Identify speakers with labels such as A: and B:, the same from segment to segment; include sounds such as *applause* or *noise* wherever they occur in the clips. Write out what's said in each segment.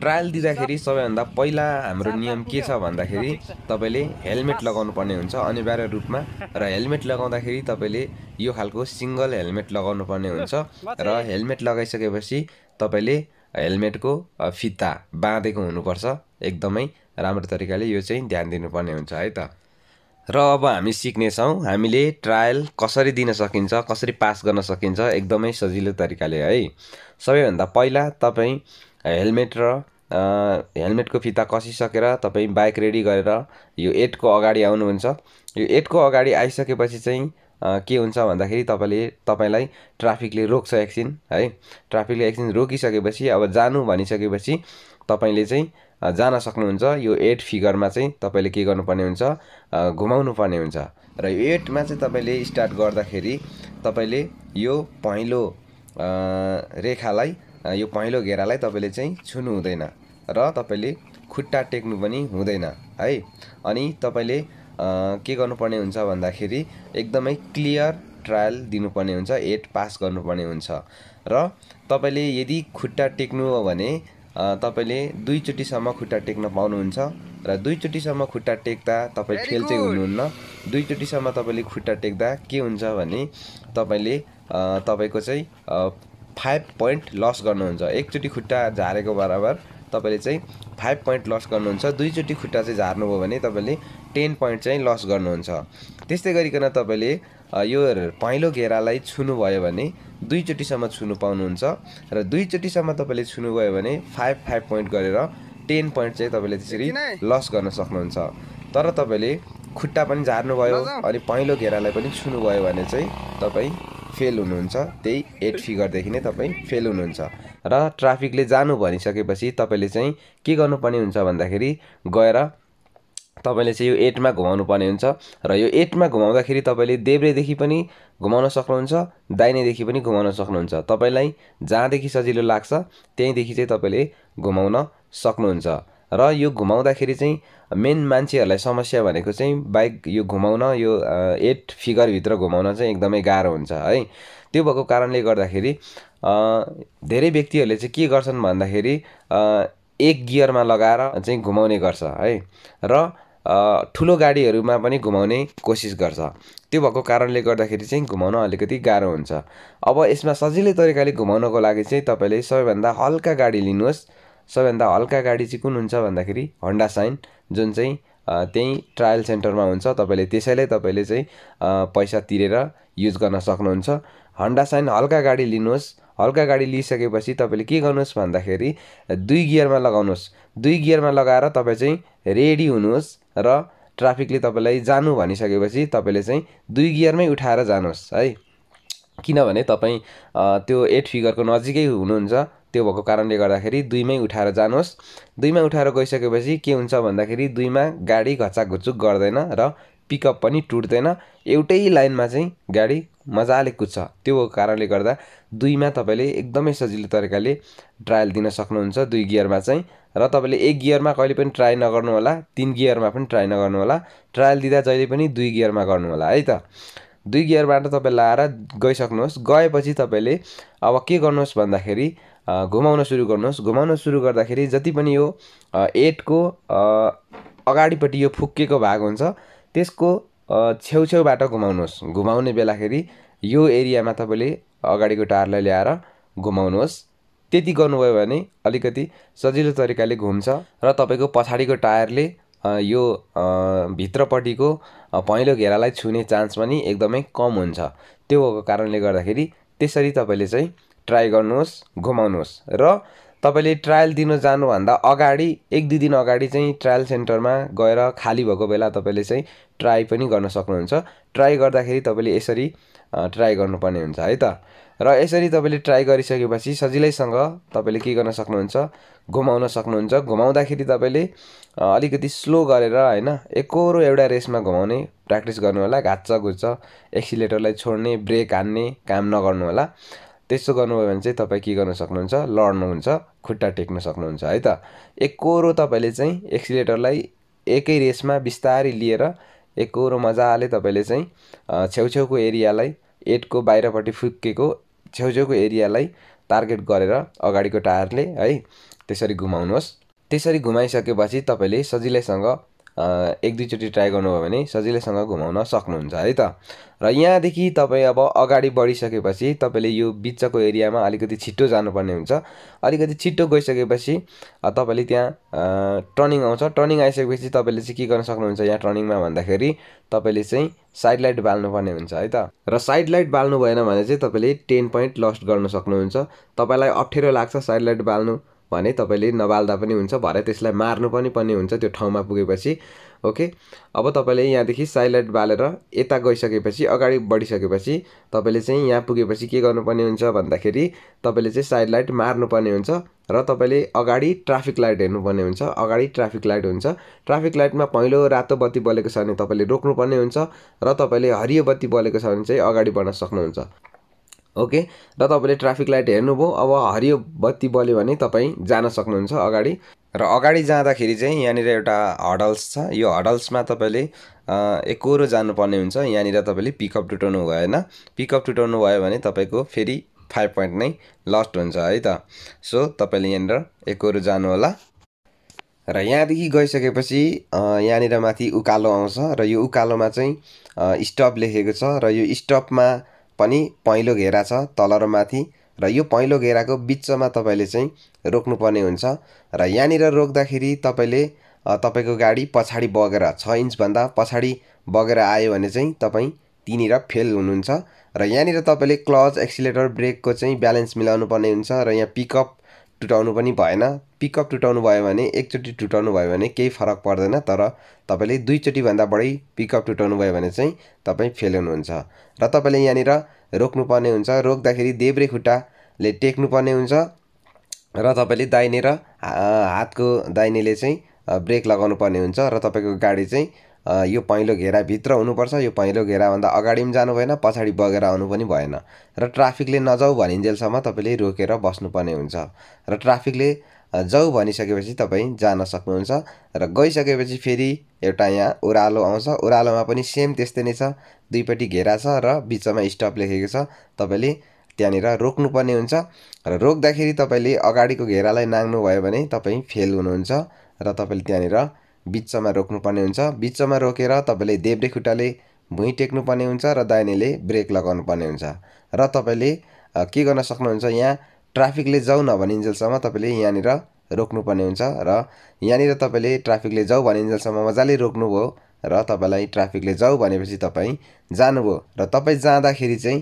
A: trial दिँदाखेरि सबैभन्दा पहिला हाम्रो नियम के छ भन्दाखेरि *laughs* तपाईँले हेलमेट लगाउनु पर्ने हुन्छ अनिवार्य रूपमा र हेलमेट लगाउँदाखेरि तपाईँले यो खालको सिङ्गल हेलमेट लगाउनु पर्ने हुन्छ र हेलमेट लगाइसकेपछि तपाईँले हेलमेटको फिता बाँधेको हुनुपर्छ एकदमै राम्रो तरिकाले यो चाहिँ ध्यान दिनुपर्ने हुन्छ है त र अब हामी सिक्नेछौँ हामीले ट्रायल कसरी दिन सकिन्छ कसरी पास गर्न सकिन्छ एकदमै सजिलो तरिकाले है सबैभन्दा पहिला तपाईँ हेलमेट र हेलमेटको फिता कसिसकेर तपाईँ बाइक रेडी गरेर यो एटको अगाडि आउनुहुन्छ यो एटको अगाडि आइसकेपछि चाहिँ के हुन्छ भन्दाखेरि तपाईँले तपाईँलाई ट्राफिकले रोक्छ एकछिन है ट्राफिकले एकछिन रोकिसकेपछि अब जानु भनिसकेपछि तपाईँले चाहिँ जान सक्नुहुन्छ यो एट फिगरमा चाहिँ तपाईँले के गर्नुपर्ने हुन्छ घुमाउनु पर्ने हुन्छ र यो एटमा चाहिँ तपाईँले स्टार्ट गर्दाखेरि तपाईँले यो पहेँलो रेखालाई यो पहेँलो घेरालाई तपाईँले चाहिँ छुनु हुँदैन र तपाईँले खुट्टा टेक्नु पनि हुँदैन है अनि तपाईँले के गर्नुपर्ने हुन्छ भन्दाखेरि एकदमै क्लियर ट्रायल दिनुपर्ने हुन्छ एट पास गर्नुपर्ने हुन्छ र तपाईँले यदि खुट्टा टेक्नु हो भने तपाईँले दुईचोटिसम्म खुट्टा टेक्न पाउनुहुन्छ र दुईचोटिसम्म खुट्टा टेक्दा तपाईँ फेल चाहिँ हुनुहुन्न दुईचोटिसम्म तपाईँले खुट्टा टेक्दा के हुन्छ भने तपाईँले तपाईँको चाहिँ फाइभ पोइन्ट लस गर्नुहुन्छ एकचोटि खुट्टा झारेको बराबर तपाईँले चाहिँ फाइभ पोइन्ट लस गर्नुहुन्छ दुईचोटि खुट्टा चाहिँ झार्नुभयो भने तपाईँले टेन पोइन्ट चाहिँ लस गर्नुहुन्छ त्यस्तै गरिकन तपाईँले यो पहेँलो घेरालाई छुनुभयो भने दुईचोटिसम्म छुनु पाउनुहुन्छ र दुईचोटिसम्म तपाईँले छुनुभयो भने फाइभ फाइभ पोइन्ट गरेर टेन पोइन्ट चाहिँ तपाईँले त्यसरी लस गर्न सक्नुहुन्छ तर तपाईँले खुट्टा पनि झार्नुभयो अनि पहेँलो घेरालाई पनि छुनुभयो भने चाहिँ तपाईँ फेल हुनुहुन्छ त्यही एट फिगरदेखि नै तपाईँ फेल हुनुहुन्छ र ट्राफिकले जानु भनिसकेपछि तपाईँले चाहिँ के गर्नुपर्ने हुन्छ भन्दाखेरि गएर तपाईँले चाहिँ यो एटमा घुमाउनु पर्ने हुन्छ र यो एटमा घुमाउँदाखेरि तपाईँले देब्रेदेखि पनि घुमाउन सक्नुहुन्छ दाहिनेदेखि पनि घुमाउन सक्नुहुन्छ तपाईँलाई जहाँदेखि सजिलो लाग्छ त्यहीँदेखि चाहिँ तपाईँले घुमाउन सक्नुहुन्छ र यो घुमाउँदाखेरि चाहिँ मेन मान्छेहरूलाई समस्या भनेको चाहिँ बाइक यो घुमाउन यो एट फिगरभित्र घुमाउन चाहिँ एकदमै गाह्रो हुन्छ है त्यो भएको कारणले गर्दाखेरि धेरै व्यक्तिहरूले चाहिँ के गर्छन् भन्दाखेरि एक गियरमा लगाएर चाहिँ घुमाउने गर्छ है र ठुलो गाडीहरूमा पनि घुमाउने कोसिस गर्छ त्यो भएको कारणले गर्दाखेरि चाहिँ घुमाउन अलिकति गाह्रो हुन्छ अब यसमा सजिलै तरिकाले घुमाउनको लागि चाहिँ तपाईँले सबैभन्दा हल्का गाडी लिनुहोस् सबैभन्दा हल्का गाडी चाहिँ कुन हुन्छ भन्दाखेरि हन्डा साइन जुन चाहिँ त्यहीँ ट्रायल सेन्टरमा हुन्छ तपाईँले त्यसैले तपाईँले चाहिँ पैसा तिरेर युज गर्न सक्नुहुन्छ हन्डा साइन हल्का गाडी लिनुहोस् हल्का गाडी लिइसकेपछि तपाईँले के गर्नुहोस् भन्दाखेरि दुई गियरमा लगाउनुहोस् दुई गियरमा लगाएर तपाईँ चाहिँ रेडी हुनुहोस् र ट्राफिकले तपाईँलाई जानु भनिसकेपछि तपाईँले चाहिँ दुई गियरमै उठाएर जानुहोस् है किनभने तपाईँ त्यो एट फिगरको नजिकै हुनुहुन्छ त्यो भएको कारणले गर्दाखेरि दुईमै उठाएर जानुहोस् दुईमा उठाएर गइसकेपछि के हुन्छ भन्दाखेरि दुईमा गाडी घचाघुचुक गर्दैन र पिकअप पनि टुट्दैन एउटै लाइनमा चाहिँ गाडी मजाले कुद्छ त्यो कारणले गर्दा दुईमा तपाईँले एकदमै सजिलो तरिकाले ट्रायल दिन सक्नुहुन्छ दुई गियरमा चाहिँ र तपाईँले एक गियरमा कहिले पनि ट्राई नगर्नुहोला तिन गियरमा पनि ट्राई नगर्नुहोला ट्रायल दिँदा जहिले पनि दुई गियरमा गर्नुहोला है त दुई गियरबाट तपाईँ लाएर गइसक्नुहोस् गएपछि तपाईँले अब के गर्नुहोस् भन्दाखेरि घुमाउन सुरु गर्नुहोस् घुमाउन सुरु गर्दाखेरि जति पनि यो एटको अगाडिपट्टि यो फुक्किएको भाग हुन्छ त्यसको छेउछेउबाट घुमाउनुहोस् घुमाउने बेलाखेरि यो एरियामा तपाईँले अगाडिको टायरलाई ल्याएर घुमाउनुहोस् त्यति गर्नुभयो भने अलिकति सजिलो तरिकाले घुम्छ र तपाईँको पछाडिको टायरले यो भित्रपट्टिको पहेँलो घेरालाई छुने चान्स पनि एकदमै कम हुन्छ त्यो भएको कारणले गर्दाखेरि त्यसरी तपाईँले चाहिँ ट्राई गर्नुहोस् घुमाउनुहोस् र तपाईँले ट्रायल दिनु जानुभन्दा अगाडि एक दुई दिन अगाडि चाहिँ ट्रायल सेन्टरमा गएर खाली भएको बेला तपाईँले चाहिँ ट्राई पनि गर्न सक्नुहुन्छ ट्राई गर्दाखेरि तपाईँले यसरी ट्राई गर्नुपर्ने हुन्छ है त र यसरी तपाईँले ट्राई गरिसकेपछि सजिलैसँग तपाईँले के गर्न सक्नुहुन्छ घुमाउन सक्नुहुन्छ घुमाउँदाखेरि तपाईँले अलिकति स्लो गरेर होइन एकरो एउटा रेसमा घुमाउने प्र्याक्टिस गर्नु होला घुच्छ एक्सिलेटरलाई छोड्ने ब्रेक हान्ने काम नगर्नु होला त्यस्तो गर्नुभयो भने चाहिँ तपाईँ के गर्न सक्नुहुन्छ लड्नुहुन्छ खुट्टा टेक्न सक्नुहुन्छ है त एकरो तपाईँले चाहिँ एक्सिलेटरलाई एकै रेसमा बिस्तारै लिएर एकरो मजाले तपाईँले चाहिँ छेउछेउको एरियालाई एटको बाहिरपट्टि फुक्केको छेउछेउको एरियालाई टार्गेट गरेर अगाडिको टायरले है त्यसरी घुमाउनुहोस् त्यसरी घुमाइसकेपछि तपाईँले सजिलैसँग एक दुईचोटि ट्राई गर्नुभयो भने सजिलैसँग घुमाउन सक्नुहुन्छ है त र यहाँदेखि तपाईँ अब अगाडि बढिसकेपछि तपाईँले यो बिचको एरियामा अलिकति छिट्टो जानुपर्ने हुन्छ अलिकति छिट्टो गइसकेपछि तपाईँले त्यहाँ टर्निङ आउँछ टर्निङ आइसकेपछि तपाईँले चाहिँ के गर्न सक्नुहुन्छ यहाँ टर्निङमा भन्दाखेरि तपाईँले चाहिँ साइड लाइट बाल्नुपर्ने हुन्छ है त र साइड लाइट बाल्नु भएन भने चाहिँ तपाईँले टेन पोइन्ट लस्ट गर्न सक्नुहुन्छ तपाईँलाई अप्ठ्यारो लाग्छ साइड लाइट बाल्नु भने तपाईँले नबाल्दा पनि हुन्छ भरे त्यसलाई मार्नु पनि पर्ने हुन्छ त्यो ठाउँमा पुगेपछि ओके अब तपाईँले यहाँदेखि साइलेन्ट बालेर यता गइसकेपछि अगाडि बढिसकेपछि तपाईँले चाहिँ यहाँ पुगेपछि के गर्नुपर्ने हुन्छ भन्दाखेरि तपाईँले चाहिँ साइड लाइट मार्नुपर्ने हुन्छ र तपाईँले अगाडि ट्राफिक लाइट हेर्नुपर्ने हुन्छ अगाडि ट्राफिक लाइट हुन्छ ट्राफिक लाइटमा पहिलो रातो बत्ती बलेको छ भने तपाईँले रोक्नुपर्ने हुन्छ र तपाईँले हरियो बत्ती बलेको छ भने चाहिँ अगाडि बढ्न सक्नुहुन्छ ओके र तपाईँले ट्राफिक लाइट हेर्नुभयो अब हरियो बत्ती बल्यो भने तपाईँ जान सक्नुहुन्छ अगाडि र अगाडि जाँदाखेरि चाहिँ यहाँनिर एउटा हडल्स छ यो हडल्समा तपाईँले एकरो जानुपर्ने हुन्छ यहाँनिर तपाईँले पिकअप टुटाउनु भएन पिकअप टुटाउनु भयो भने तपाईँको फेरि फाइभ पोइन्ट नै लस्ट हुन्छ है त सो तपाईँले यहाँनिर एकरो जानुहोला र यहाँदेखि गइसकेपछि यहाँनिर माथि उकालो आउँछ र यो उकालोमा चाहिँ स्टप लेखेको छ र यो स्टपमा पनि पहेँलो घेरा छ तल र माथि र यो पहेँलो घेराको बिचमा तपाईँले चाहिँ रोक्नुपर्ने हुन्छ र यहाँनिर रोक्दाखेरि तपाईँले तपाईँको गाडी पछाडि बगेर छ इन्चभन्दा पछाडि बगेर आयो भने चाहिँ तपाईँ तिनीर फेल हुनुहुन्छ र यहाँनिर तपाईँले क्लच एक्सिलेटर ब्रेकको चाहिँ ब्यालेन्स मिलाउनु पर्ने हुन्छ र यहाँ पिकअप टुटाउनु पनि भएन पिकअप टुटाउनु भयो भने एकचोटि टुटाउनु भयो भने केही फरक पर्दैन तर तपाईँले दुईचोटिभन्दा बढी पिकअप टुटाउनु भयो भने चाहिँ तपाईँ फेल हुनुहुन्छ र तपाईँले यहाँनिर रोक्नुपर्ने हुन्छ रोक्दाखेरि देब्रे खुट्टाले टेक्नुपर्ने हुन्छ र तपाईँले दाहिने र हातको दाहिनेले चाहिँ ब्रेक लगाउनु पर्ने हुन्छ र तपाईँको गाडी चाहिँ यो पहेँलो घेराभित्र हुनुपर्छ यो पहेँलो घेराभन्दा अगाडि पनि जानु भएन पछाडि बगेर आउनु पनि भएन र ट्राफिकले नजाऊ भनिन्जेलसम्म तपाईँले रोकेर बस्नुपर्ने हुन्छ र ट्राफिकले जाऊ भनिसकेपछि तपाईँ जान सक्नुहुन्छ र गइसकेपछि फेरि एउटा यहाँ ओह्रालो आउँछ ओह्रालोमा पनि सेम त्यस्तै नै छ दुईपट्टि घेरा छ र बिचमा स्टप लेखेको छ तपाईँले त्यहाँनिर रोक्नुपर्ने हुन्छ र रोक्दाखेरि तपाईँले अगाडिको घेरालाई नाङ्नुभयो भने तपाईँ फेल हुनुहुन्छ र तपाईँले त्यहाँनिर बिचमा रोक्नुपर्ने हुन्छ बिचमा रोकेर तपाईँले देब्रे खुट्टाले भुइँ टेक्नुपर्ने हुन्छ र दाहिनेले ब्रेक लगाउनु पर्ने हुन्छ र तपाईँले के गर्न सक्नुहुन्छ यहाँ ट्राफिकले जाऊ नभनिन्जेलसम्म तपाईँले यहाँनिर रोक्नुपर्ने हुन्छ र यहाँनिर तपाईँले ट्राफिकले जाऊ भनिन्जेलसम्म मजाले रोक्नुभयो र तपाईँलाई ट्राफिकले जाऊ भनेपछि तपाईँ जानुभयो र तपाईँ जाँदाखेरि चाहिँ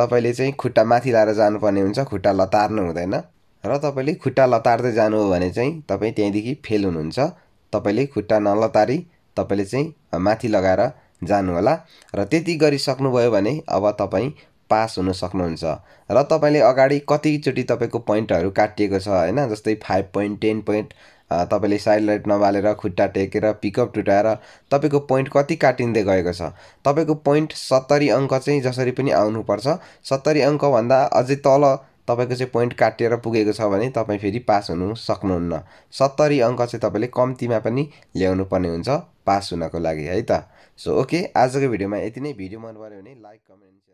A: तपाईँले चाहिँ खुट्टा माथि लाएर जानुपर्ने हुन्छ खुट्टा लतार्नु हुँदैन र तपाईँले खुट्टा लतार्दै जानु हो भने चाहिँ तपाईँ त्यहीँदेखि फेल हुनुहुन्छ तपाईँले खुट्टा नलतारी तपाईँले चाहिँ माथि लगाएर जानुहोला र त्यति गरिसक्नुभयो भने अब तपाईँ पास हुन सक्नुहुन्छ र तपाईँले अगाडि कतिचोटि तपाईँको पोइन्टहरू काटिएको छ होइन जस्तै फाइभ पोइन्ट टेन पोइन्ट तपाईँले साइड लाइट नबालेर खुट्टा टेकेर पिकअप टुटाएर तपाईँको पोइन्ट कति काटिँदै गएको छ तपाईँको पोइन्ट सत्तरी अङ्क चाहिँ जसरी पनि आउनुपर्छ सत्तरी अङ्कभन्दा अझै तल तपाईँको चाहिँ पोइन्ट काटिएर पुगेको छ भने तपाईँ फेरि पास हुनु सक्नुहुन्न सत्तरी अङ्क चाहिँ तपाईँले कम्तीमा पनि ल्याउनु पर्ने हुन्छ पास हुनको लागि है त सो ओके आजको भिडियोमा यति नै भिडियो मन पऱ्यो भने लाइक कमेन्ट